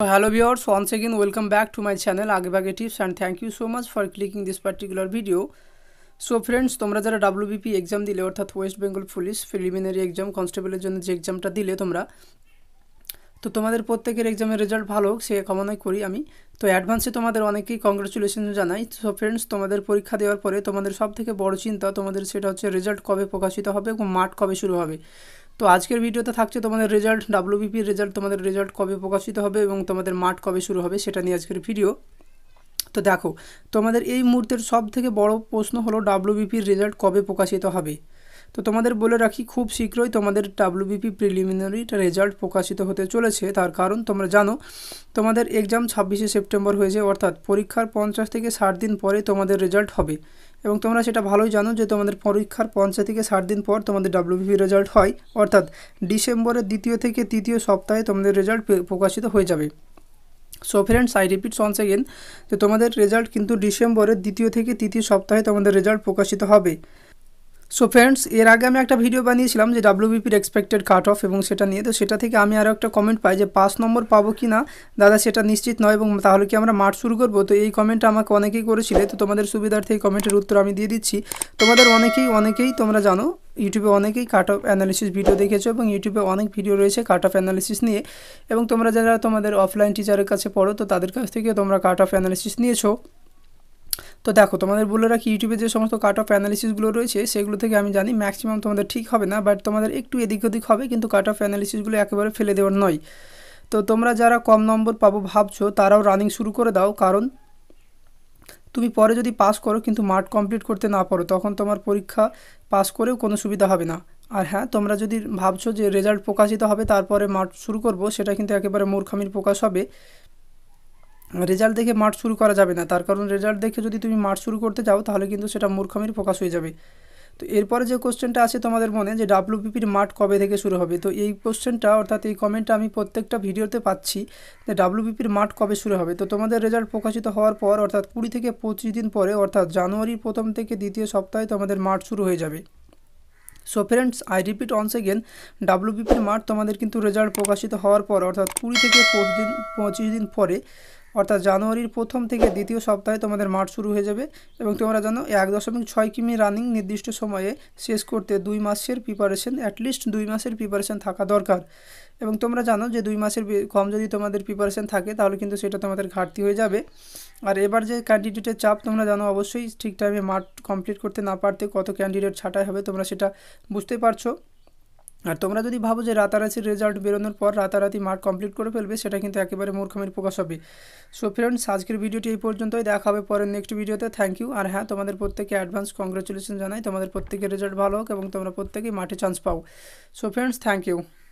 viewers viewers once welcome back to my channel আগে বাগে tips and thank you so much for clicking this particular video so friends তোমরা যারা WBP exam দিলে অর্থাৎ West Bengal police preliminary exam কনস্টেবলের জন্য যে এক্সামটা দিলে তোমরা তো তোমাদের প্রত্যেকের এক্সামের রেজাল্ট ভালো হোক সে কামনাই করি আমি তো অ্যাডভান্সে তোমাদের অনেকেই কংগ্রেচুলেশন জানাই সো ফ্রেন্ডস তোমাদের পরীক্ষা দেওয়ার পরে তোমাদের সব থেকে বড় চিন্তা তোমাদের সেটা হচ্ছে রেজাল্ট কবে প্রকাশিত হবে এবং মাঠ কবে শুরু হবে তো আজকের ভিডিওতে থাকছে তোমাদের রেজাল্ট ডাব্লিউবিপির রেজাল্ট তোমাদের রেজাল্ট কবে প্রকাশিত হবে এবং তোমাদের মাঠ কবে শুরু হবে সেটা নিয়ে আজকের ভিডিও তো দেখো তোমাদের এই মুহূর্তের সব থেকে বড় প্রশ্ন হলো ডাব্লিউবিপির রেজাল্ট কবে প্রকাশিত হবে তো তোমাদের বলে রাখি খুব শীঘ্রই তোমাদের ডাব্লিউবিপি প্রিলিমিনারিটা রেজাল্ট প্রকাশিত হতে চলেছে তার কারণ তোমরা জানো তোমাদের এক্সাম ছাব্বিশে সেপ্টেম্বর হয়েছে অর্থাৎ পরীক্ষার পঞ্চাশ থেকে ষাট দিন পরে তোমাদের রেজাল্ট হবে এবং তোমরা সেটা ভালোই জানো যে তোমাদের পরীক্ষার পঞ্চাশ থেকে ষাট দিন পর তোমাদের ডাব্লিউবিপি রেজাল্ট হয় অর্থাৎ ডিসেম্বরের দ্বিতীয় থেকে তৃতীয় সপ্তাহে তোমাদের রেজাল্ট প্রকাশিত হয়ে যাবে so friends I repeat once again যে তোমাদের রেজাল্ট কিন্তু ডিসেম্বরের দ্বিতীয় থেকে তৃতীয় সপ্তাহে তোমাদের রেজাল্ট প্রকাশিত হবে সো ফ্রেন্ডস এর আগে আমি একটা ভিডিও বানিয়েছিলাম যে ডাব্লিউবিপির এক্সপেক্টেড কাট অফ এবং সেটা নিয়ে তো সেটা থেকে আমি আরও একটা কমেন্ট পাই যে পাঁচ নম্বর পাবো কি না দাদা সেটা নিশ্চিত নয় এবং তাহলে কি আমরা মাঠ শুরু করবো তো এই কমেন্টটা আমাকে অনেকেই করেছিলে তো তোমাদের সুবিধার্থে এই কমেন্টের উত্তর আমি দিয়ে দিচ্ছি তোমাদের অনেকেই অনেকেই তোমরা জানো ইউটিউবে অনেকেই কাট অফ অ্যানালিসিস ভিডিও দেখেছো এবং ইউটিউবে অনেক ভিডিও রয়েছে কাট অফ অ্যানালিসিস নিয়ে এবং তোমরা যারা তোমাদের অফলাইন টিচারের কাছে পড়ো তো তাদের কাছ থেকে তোমরা কাট অফ অ্যানালিসিস নিয়েছো তো দেখো তোমাদের বলে রাখি ইউটিউবে যে সমস্ত কাট অফ অ্যানালিসিসগুলো রয়েছে সেগুলো থেকে আমি জানি ম্যাক্সিমাম তোমাদের ঠিক হবে না বাট তোমাদের একটু এদিক ওদিক হবে কিন্তু কাট অফ অ্যানালিসিসগুলো একেবারে ফেলে দেওয়ার নয় তো তোমরা যারা কম নম্বর পাবো ভাবছো তারাও রানিং শুরু করে দাও কারণ তুমি পরে যদি পাস করো কিন্তু মার্ট কমপ্লিট করতে না পারো তখন তোমার পরীক্ষা পাস করেও কোনো সুবিধা হবে না আর হ্যাঁ তোমরা যদি ভাবছো যে রেজাল্ট প্রকাশিত হবে তারপরে মার্ট শুরু করবো সেটা কিন্তু একেবারে মূর্খামির প্রকাশ হবে রেজাল্ট দেখে মার্চ শুরু করা যাবে না তার কারণ রেজাল্ট দেখে যদি তুমি মার্চ শুরু করতে যাও তাহলে কিন্তু সেটা মূর্খামির প্রকাশ হয়ে যাবে তো এরপরে যে কোশ্চেনটা আছে তোমাদের মনে যে ডাব্লুপিপির মাঠ কবে থেকে শুরু হবে তো এই কোশ্চেনটা অর্থাৎ এই কমেন্টটা আমি প্রত্যেকটা ভিডিওতে পাচ্ছি যে ডাব্লুপিপির মাঠ কবে শুরু হবে তো তোমাদের রেজাল্ট প্রকাশিত হওয়ার পর অর্থাৎ কুড়ি থেকে পঁচিশ দিন পরে অর্থাৎ জানুয়ারির প্রথম থেকে দ্বিতীয় সপ্তাহে তোমাদের মাঠ শুরু হয়ে যাবে so friends I repeat once again ডাব্লুপিপির মাঠ তোমাদের কিন্তু রেজাল্ট প্রকাশিত হওয়ার পর অর্থাৎ কুড়ি থেকে পঁচিশ দিন পঁচিশ দিন পরে অর্থাৎ জানুয়ারির প্রথম থেকে দ্বিতীয় সপ্তাহে তোমাদের মাঠ শুরু হয়ে যাবে এবং তোমরা জানো এক দশমিক ছয় কিমি রানিং নির্দিষ্ট সময়ে শেষ করতে দুই মাসের প্রিপারেশন অ্যাটলিস্ট দুই মাসের প্রিপারেশন থাকা দরকার এবং তোমরা জানো যে দুই মাসের কম যদি তোমাদের প্রিপারেশন থাকে তাহলে কিন্তু সেটা তোমাদের ঘাটতি হয়ে যাবে আর এবার যে ক্যান্ডিডেটের চাপ তোমরা জানো অবশ্যই ঠিক টাইমে মাঠ কমপ্লিট করতে না পারতে কত ক্যান্ডিডেট ছাটাই হবে তোমরা সেটা বুঝতে পারছো আর তোমরা যদি ভাবো যে রাতারাতির রেজাল্ট বেরোনোর পর রাতারাতি মার্ক কমপ্লিট করে ফেলবে সেটা কিন্তু একেবারে মূর্খামের প্রকাশ হবে সো ফ্রেন্ডস আজকের ভিডিওটি এই পর্যন্তই দেখা হবে পরের নেক্সট ভিডিওতে থ্যাংক ইউ আর হ্যাঁ তোমাদের প্রত্যেকে অ্যাডভান্স কংগ্রেচুলেশন জানাই তোমাদের প্রত্যেকের রেজাল্ট ভালো হোক এবং তোমরা প্রত্যেকেই মাঠে চান্স পাও সো ফ্রেন্ডস থ্যাংক ইউ